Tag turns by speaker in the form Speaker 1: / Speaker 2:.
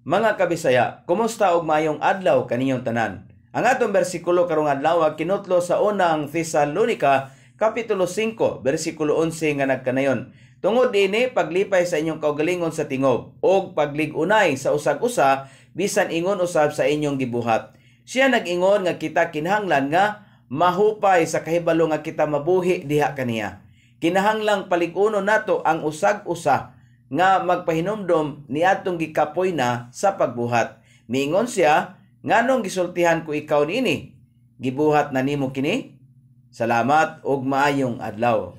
Speaker 1: Mga kabisaya, kumusta og mayong adlaw kaninyong tanan? Ang atong bersikulo karong adlaw kinutlo sa unang Thessalonica kapitulo 5 bersikulo 11 nga nagkanayon. Tungod ini paglipay sa inyong kaugalingon sa tingob og pagligunay sa usag-usa bisan ingon usab sa inyong gibuhat. Siya nag-ingon nga kita kinahanglan nga mahupay sa kahibalo nga kita mabuhi diha kaniya. Kinahanglang paliguno nato ang usag-usa nga magpahinumdom atong gikapoy na sa pagbuhat. Mingon siya, nganong gisultihan ko ikaw nini, Gibuhat na nimo kini? Salamat ug maayong adlaw.